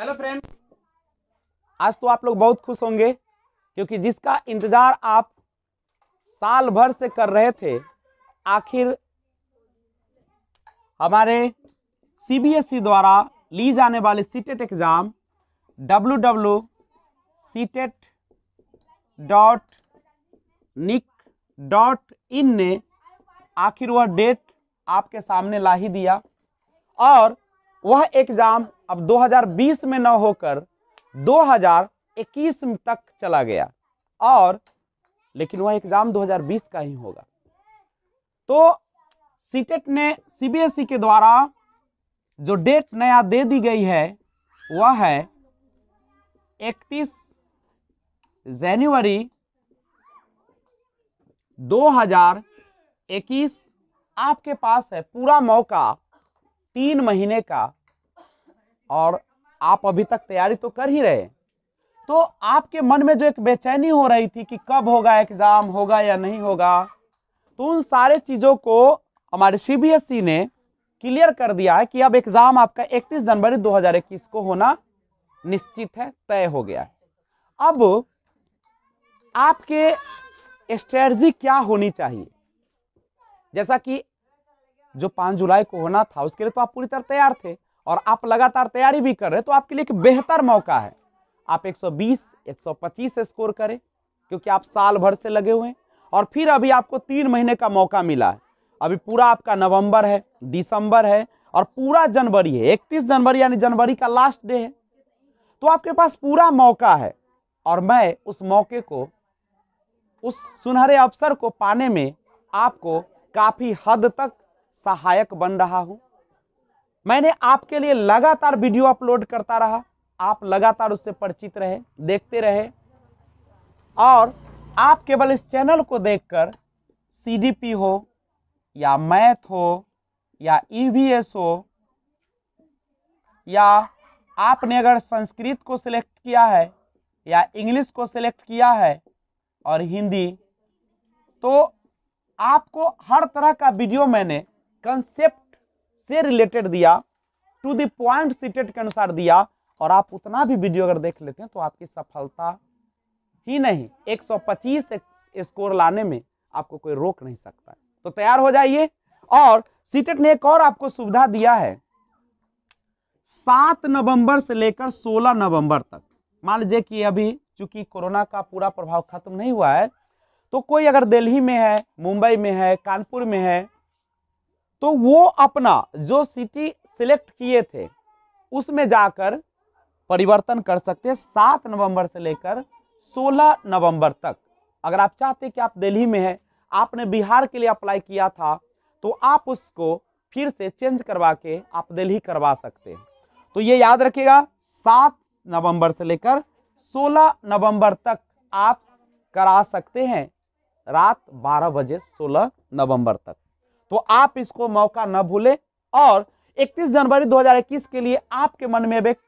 hello friends आज तो आप लोग बहुत खुश होंगे क्योंकि जिसका इंतजार आप साल भर से कर रहे थे आखिर हमारे सीबीएसई द्वारा ली जाने वाले CTET exam W W CTET dot nic dot in ने आखिर वह डेट आपके सामने ला ही दिया और वह एग्ज़ाम अब 2020 में न होकर 2021 तक चला गया और लेकिन वह एग्ज़ाम 2020 का ही होगा तो सीटेट e ने सीबीएसई e के द्वारा जो डेट नया दे दी गई है वह है 31 जनवरी 2021 आपके पास है पूरा मौका तीन महीने का और आप अभी तक तैयारी तो कर ही रहे तो आपके मन में जो एक बेचैनी हो रही थी कि कब होगा एग्ज़ाम होगा या नहीं होगा तो उन सारे चीज़ों को हमारे सीबीएसई e ने क्लियर कर दिया है कि अब एग्ज़ाम आपका 31 जनवरी 2021 को होना निश्चित है तय हो गया है अब आपके स्ट्रेटजी क्या होनी चाहिए जैसा कि जो पाँच जुलाई को होना था उसके लिए तो आप पूरी तरह तैयार थे और आप लगातार तैयारी भी कर रहे तो आपके लिए एक बेहतर मौका है आप 120, 125 पच्चीस स्कोर करें क्योंकि आप साल भर से लगे हुए हैं और फिर अभी आपको तीन महीने का मौका मिला है अभी पूरा आपका नवंबर है दिसंबर है और पूरा जनवरी है इकतीस जनवरी यानी जनवरी का लास्ट डे है तो आपके पास पूरा मौका है और मैं उस मौके को उस सुनहरे अवसर को पाने में आपको काफ़ी हद तक सहायक बन रहा हूं मैंने आपके लिए लगातार वीडियो अपलोड करता रहा आप लगातार उससे परिचित रहे देखते रहे और आप केवल इस चैनल को देखकर सीडीपी हो या मैथ हो या ईवीएस e हो या आपने अगर संस्कृत को सिलेक्ट किया है या इंग्लिश को सिलेक्ट किया है और हिंदी तो आपको हर तरह का वीडियो मैंने कंसेप्ट से रिलेटेड दिया टू द पॉइंट सीटेड के अनुसार दिया और आप उतना भी वीडियो अगर देख लेते हैं तो आपकी सफलता ही नहीं 125 स्कोर लाने में आपको कोई रोक नहीं सकता तो तैयार हो जाइए और सीटेट ने एक और आपको सुविधा दिया है सात नवंबर से लेकर सोलह नवंबर तक मान लीजिए कि अभी चूंकि कोरोना का पूरा प्रभाव खत्म नहीं हुआ है तो कोई अगर दिल्ली में है मुंबई में है कानपुर में है तो वो अपना जो सिटी सिलेक्ट किए थे उसमें जाकर परिवर्तन कर सकते हैं सात नवंबर से लेकर सोलह नवंबर तक अगर आप चाहते कि आप दिल्ली में हैं आपने बिहार के लिए अप्लाई किया था तो आप उसको फिर से चेंज करवा के आप दिल्ली करवा सकते हैं तो ये याद रखिएगा सात नवंबर से लेकर सोलह नवंबर तक आप करा सकते हैं रात बारह बजे सोलह नवंबर तक तो आप इसको मौका न भूलें और 31 जनवरी 2021 के लिए आपके मन में एक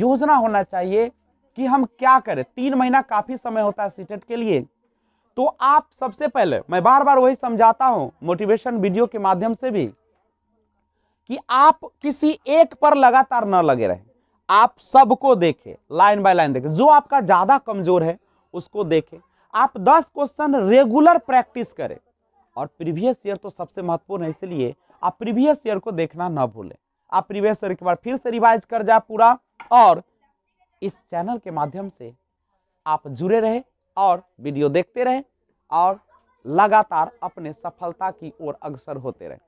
योजना होना चाहिए कि हम क्या करें तीन महीना काफ़ी समय होता है सीटेट के लिए तो आप सबसे पहले मैं बार बार वही समझाता हूं मोटिवेशन वीडियो के माध्यम से भी कि आप किसी एक पर लगातार न लगे रहें आप सबको देखें लाइन बाय लाइन देखें जो आपका ज़्यादा कमज़ोर है उसको देखें आप 10 क्वेश्चन रेगुलर प्रैक्टिस करें और प्रीवियस ईयर तो सबसे महत्वपूर्ण है इसलिए आप प्रीवियस ईयर को देखना ना भूलें आप प्रीवियस ईयर के बार फिर से रिवाइज कर जाए पूरा और इस चैनल के माध्यम से आप जुड़े रहे और वीडियो देखते रहे और लगातार अपने सफलता की ओर अग्रसर होते रहे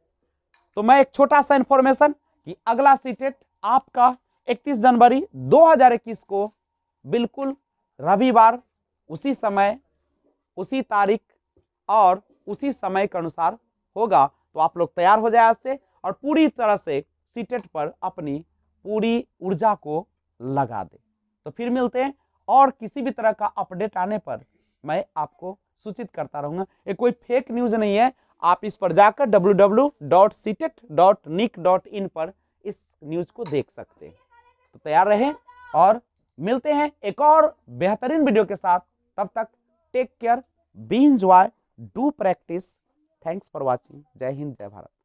तो मैं एक छोटा सा इंफॉर्मेशन कि अगला सीटेट e आपका 31 जनवरी 2021 को बिल्कुल रविवार उसी समय उसी तारीख और उसी समय के अनुसार होगा तो आप लोग तैयार हो जाए आज से और पूरी तरह से सीटेट पर अपनी पूरी ऊर्जा को लगा दे तो फिर मिलते हैं और किसी भी तरह का अपडेट आने पर मैं आपको सूचित करता रहूंगा ये कोई फेक न्यूज नहीं है आप इस पर जाकर www.ctet.nic.in पर इस न्यूज को देख सकते हैं तो तैयार रहें और मिलते हैं एक और बेहतरीन वीडियो के साथ तब तक take care be enjoy do practice thanks for watching जय हिंद जय भारत